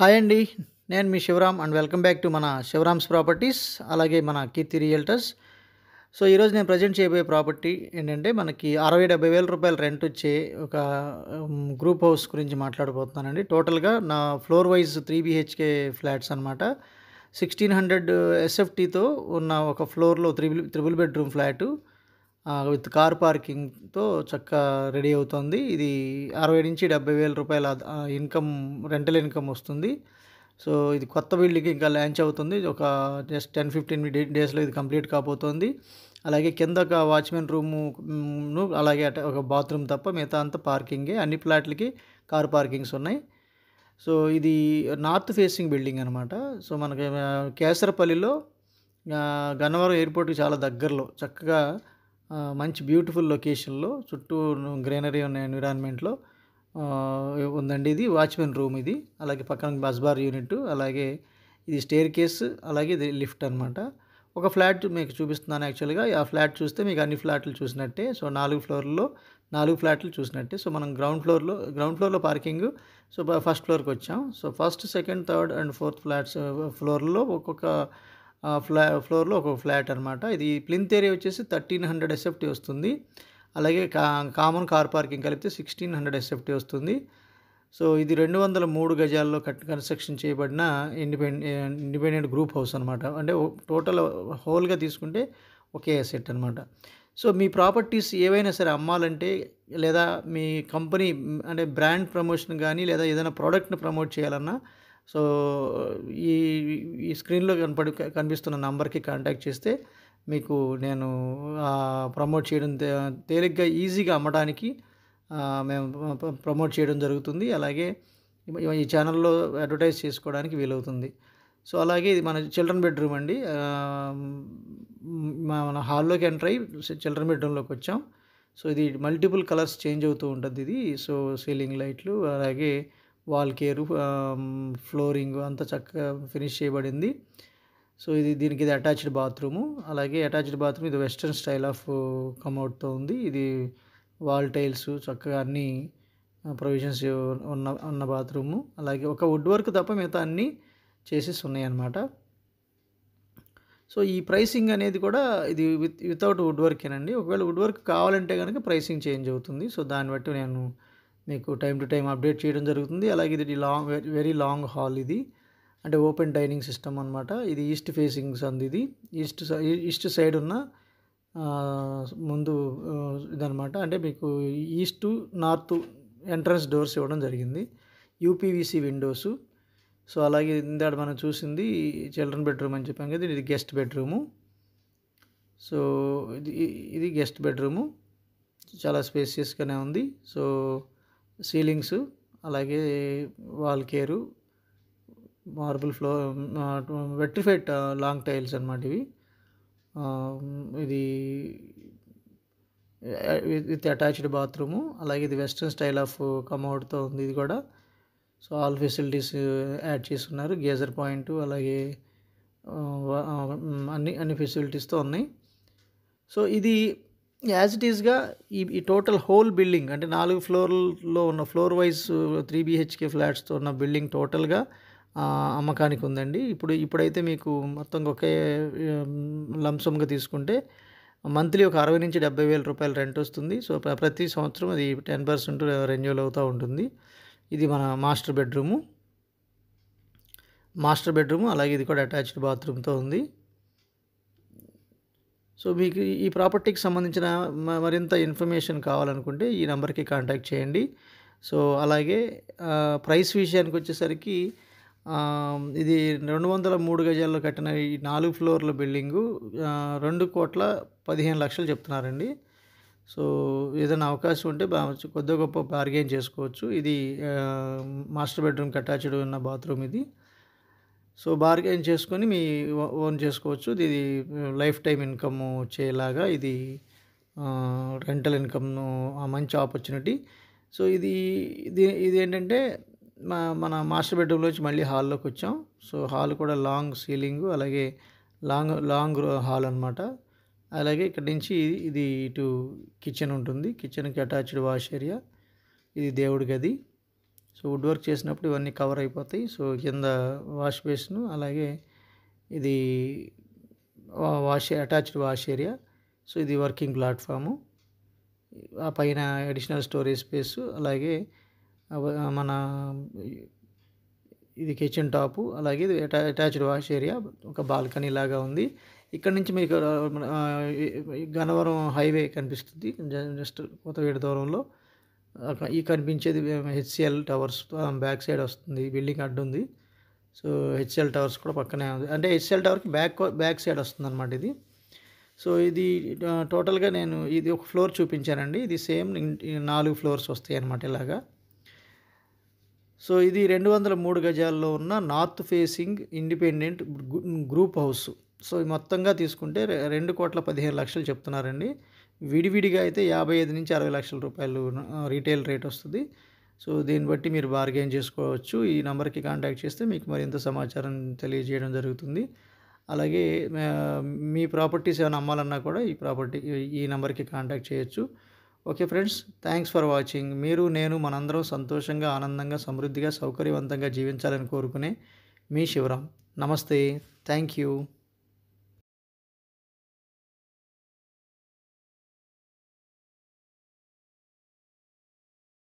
hi అండి నేను మీ Sivaram and welcome back to మన శివరామ్స్ ప్రాపర్టీస్ అలాగే మన కీర్తి రియల్టర్స్ సో ఈరోజు నేను ప్రజెంట్ చేయబోయే ప్రాపర్టీ ఏంటంటే మనకి అరవై డెబ్బై వేల రూపాయల రెంట్ వచ్చే ఒక గ్రూప్ హౌస్ గురించి మాట్లాడబోతున్నానండి టోటల్గా నా floor wise three BHK flats అనమాట సిక్స్టీన్ హండ్రెడ్ ఎస్ఎఫ్టీతో ఉన్న ఒక ఫ్లోర్లో triple triple bedroom flat with car పార్కింగ్తో చక్కగా రెడీ అవుతుంది ఇది అరవై నుంచి డెబ్బై వేల రూపాయల ఇన్కమ్ రెంటల్ ఇన్కమ్ వస్తుంది సో ఇది కొత్త బిల్డింగ్ ఇంకా లాంచ్ అవుతుంది ఒక జస్ట్ టెన్ ఫిఫ్టీన్ డేస్లో ఇది కంప్లీట్ కాబోతోంది అలాగే కింద ఒక వాచ్మెన్ రూమును అలాగే ఒక బాత్రూమ్ తప్ప మిగతా అంతా పార్కింగే అన్ని ఫ్లాట్లకి కార్ పార్కింగ్స్ ఉన్నాయి సో ఇది నార్త్ ఫేసింగ్ బిల్డింగ్ అనమాట సో మనకి కేసరపల్లిలో గన్నవరం ఎయిర్పోర్ట్కి చాలా దగ్గరలో చక్కగా మంచి బ్యూటిఫుల్ లొకేషన్లో చుట్టూ గ్రీనరీ ఉన్న ఎన్విరాన్మెంట్లో ఉందండి ఇది వాచ్మెన్ రూమ్ ఇది అలాగే పక్కన బస్ బార్ యూనిట్ అలాగే ఇది స్టేర్ కేస్ అలాగే ఇది లిఫ్ట్ అనమాట ఒక ఫ్లాట్ మీకు చూపిస్తున్నాను యాక్చువల్గా ఆ ఫ్లాట్ చూస్తే మీకు అన్ని ఫ్లాట్లు చూసినట్టే సో నాలుగు ఫ్లోర్లో నాలుగు ఫ్లాట్లు చూసినట్టే సో మనం గ్రౌండ్ ఫ్లోర్లో గ్రౌండ్ ఫ్లోర్లో పార్కింగ్ సో ఫస్ట్ ఫ్లోర్కి వచ్చాం so first second third and fourth flats ఫ్లోర్లో ఒక్కొక్క ఫ్లా ఫ్లోర్లో ఒక ఫ్లాట్ అనమాట ఇది ప్లింత్ ఏరియా వచ్చేసి థర్టీన్ హండ్రెడ్ ఎస్ఎఫ్టీ వస్తుంది అలాగే కా కామన్ కార్ పార్కింగ్ కలిపితే సిక్స్టీన్ హండ్రెడ్ ఎస్ఎఫ్టీ వస్తుంది సో ఇది రెండు వందల మూడు గజాల్లో కట్ కన్స్ట్రక్షన్ చేయబడిన ఇండిపెండెంట్ ఇండిపెండెంట్ గ్రూప్ హౌస్ అనమాట అంటే టోటల్ హోల్గా తీసుకుంటే ఒకే అసెట్ అనమాట సో మీ ప్రాపర్టీస్ ఏవైనా సరే అమ్మాలంటే లేదా మీ కంపెనీ అంటే బ్రాండ్ ప్రమోషన్ కానీ లేదా ఏదైనా ప్రోడక్ట్ని ప్రమోట్ చేయాలన్నా సో ఈ ఈ స్క్రీన్లో కనపడి కనిపిస్తున్న నంబర్కి కాంటాక్ట్ చేస్తే మీకు నేను ప్రమోట్ చేయడం తేలిగ్గా ఈజీగా అమ్మడానికి మేము ప్రమోట్ చేయడం జరుగుతుంది అలాగే ఈ ఛానల్లో అడ్వర్టైజ్ చేసుకోవడానికి వీలవుతుంది సో అలాగే ఇది మన చిల్డ్రన్ బెడ్రూమ్ అండి మన హాల్లోకి ఎంటర్ అయ్యి చిల్డ్రన్ బెడ్రూమ్లోకి వచ్చాం సో ఇది మల్టిపుల్ కలర్స్ చేంజ్ అవుతూ ఉంటుంది ఇది సో సీలింగ్ లైట్లు అలాగే వాల్ కేరు ఫ్లోరింగ్ అంతా చక్కగా ఫినిష్ చేయబడింది సో ఇది దీనికి ఇది అటాచ్డ్ బాత్రూము అలాగే అటాచ్డ్ బాత్రూమ్ ఇది వెస్ట్రన్ స్టైల్ ఆఫ్ కమ్అట్తో ఉంది ఇది వాల్ టైల్స్ చక్కగా అన్ని ప్రొవిజన్స్ ఉన్న ఉన్న బాత్రూము అలాగే ఒక వుడ్ వర్క్ తప్ప మిగతా అన్నీ చేసేసి ఉన్నాయన్నమాట సో ఈ ప్రైసింగ్ అనేది కూడా ఇది విత్ వితౌట్ వుడ్ వర్కేనండి ఒకవేళ వుడ్ వర్క్ కావాలంటే కనుక ప్రైసింగ్ చేంజ్ అవుతుంది సో దాన్ని బట్టి నేను మీకు టైం టు టైం అప్డేట్ చేయడం జరుగుతుంది అలాగే ఇది లాంగ్ వెరీ లాంగ్ హాల్ ఇది అంటే ఓపెన్ డైనింగ్ సిస్టమ్ అనమాట ఇది ఈస్ట్ ఫేసింగ్ సంది ఇది ఈస్ట్ ఈస్ట్ సైడ్ ఉన్న ముందు ఇదనమాట అంటే మీకు ఈస్ట్ నార్త్ ఎంట్రన్స్ డోర్స్ ఇవ్వడం జరిగింది యూపీవీసీ విండోస్ సో అలాగే ఇందాడ మనం చూసింది చిల్డ్రన్ బెడ్రూమ్ అని చెప్పాం కదా ఇది గెస్ట్ బెడ్రూము సో ఇది ఇది గెస్ట్ బెడ్రూము చాలా స్పేసియస్గానే ఉంది సో సీలింగ్స్ అలాగే wall care marble floor vitrified long tiles అనమాట ఇవి ఇది విత్ అటాచ్డ్ బాత్రూము అలాగే ఇది వెస్ట్రన్ స్టైల్ ఆఫ్ కమౌట్తో ఉంది ఇది కూడా సో ఆల్ ఫెసిలిటీస్ యాడ్ చేస్తున్నారు గేజర్ పాయింట్ అలాగే అన్ని అన్ని ఫెసిలిటీస్తో ఉన్నాయి సో ఇది యాజ్ ఇట్ ఈస్గా ఈ ఈ టోటల్ హోల్ బిల్డింగ్ అంటే నాలుగు ఫ్లోర్లో ఉన్న ఫ్లోర్ వైజ్ త్రీ బీహెచ్కే ఫ్లాట్స్తో ఉన్న బిల్డింగ్ టోటల్గా అమ్మకానికి ఉందండి ఇప్పుడు ఇప్పుడైతే మీకు మొత్తం ఒకే లంసమ్గా తీసుకుంటే మంత్లీ ఒక అరవై నుంచి డెబ్బై వేల రూపాయలు రెంట్ వస్తుంది సో ప్రతి సంవత్సరం అది టెన్ పర్సెంట్ రెన్యూల్ అవుతూ ఉంటుంది ఇది మన మాస్టర్ బెడ్రూము మాస్టర్ బెడ్రూము అలాగే ఇది కూడా అటాచ్డ్ బాత్రూమ్తో ఉంది సో మీకు ఈ ప్రాపర్టీకి సంబంధించిన మరింత ఇన్ఫర్మేషన్ కావాలనుకుంటే ఈ నెంబర్కి కాంటాక్ట్ చేయండి సో అలాగే ప్రైస్ విషయానికి వచ్చేసరికి ఇది రెండు వందల మూడు గజాల్లో కట్టిన ఈ నాలుగు ఫ్లోర్ల బిల్డింగు రెండు కోట్ల పదిహేను లక్షలు చెప్తున్నారండి సో ఏదైనా అవకాశం ఉంటే కొద్ది గొప్ప బార్గెయిన్ చేసుకోవచ్చు ఇది మాస్టర్ బెడ్రూమ్కి అటాచ్డ్ ఉన్న బాత్రూమ్ ఇది సో బార్గెన్ చేసుకొని మీ ఓన్ చేసుకోవచ్చు ఇది లైఫ్ టైం ఇన్కమ్ వచ్చేలాగా ఇది రెంటల్ ఇన్కమ్ను మంచి ఆపర్చునిటీ సో ఇది ఇది ఇది ఏంటంటే మా మన మాస్టర్ బెడ్రూమ్లోంచి మళ్ళీ హాల్లోకి వచ్చాం సో హాల్ కూడా లాంగ్ సీలింగ్ అలాగే లాంగ్ లాంగ్ హాల్ అనమాట అలాగే ఇక్కడి నుంచి ఇది ఇటు కిచెన్ ఉంటుంది కిచెన్కి అటాచ్డ్ వాష్ ఏరియా ఇది దేవుడి గది సో వుడ్ వర్క్ చేసినప్పుడు ఇవన్నీ కవర్ అయిపోతాయి సో కింద వాష్ బేసిన్ అలాగే ఇది wash attached wash area so ఇది వర్కింగ్ ప్లాట్ఫాము ఆ పైన అడిషనల్ స్టోరేజ్ స్పేస్ అలాగే మన ఇది కిచెన్ టాపు అలాగే ఇది అటాచ్డ్ వాష్ ఏరియా ఒక బాల్కనీ లాగా ఉంది ఇక్కడ నుంచి మీకు గనవరం హైవే కనిపిస్తుంది జస్ట్ కొత్తవేడి దూరంలో ఈ కనిపించేది హెచ్సిఎల్ టవర్స్ బ్యాక్ సైడ్ వస్తుంది బిల్డింగ్ అడ్డు ఉంది సో హెచ్సిఎల్ టవర్స్ కూడా పక్కనే ఉంది అంటే హెచ్సిఎల్ టవర్కి బ్యాక్ బ్యాక్ సైడ్ వస్తుంది అనమాట ఇది సో ఇది టోటల్గా నేను ఇది ఒక ఫ్లోర్ చూపించానండి ఇది సేమ్ నాలుగు ఫ్లోర్స్ వస్తాయి అనమాట ఇలాగా సో ఇది రెండు వందల మూడు గజాల్లో ఉన్న north facing independent group house so మొత్తంగా తీసుకుంటే రెండు కోట్ల పదిహేను లక్షలు చెప్తున్నారండి విడివిడిగా అయితే యాభై ఐదు నుంచి అరవై లక్షల రూపాయలు రీటైల్ రేట్ వస్తుంది సో దీన్ని బట్టి మీరు బార్గెయిన్ చేసుకోవచ్చు ఈ నెంబర్కి కాంటాక్ట్ చేస్తే మీకు మరింత సమాచారం తెలియజేయడం జరుగుతుంది అలాగే మీ ప్రాపర్టీస్ ఏమైనా అమ్మాలన్నా కూడా ఈ ప్రాపర్టీ ఈ నెంబర్కి కాంటాక్ట్ చేయొచ్చు okay friends thanks for watching మీరు నేను మనందరం సంతోషంగా ఆనందంగా సమృద్ధిగా సౌకర్యవంతంగా జీవించాలని కోరుకునే మీ శివరాం నమస్తే థ్యాంక్ యూ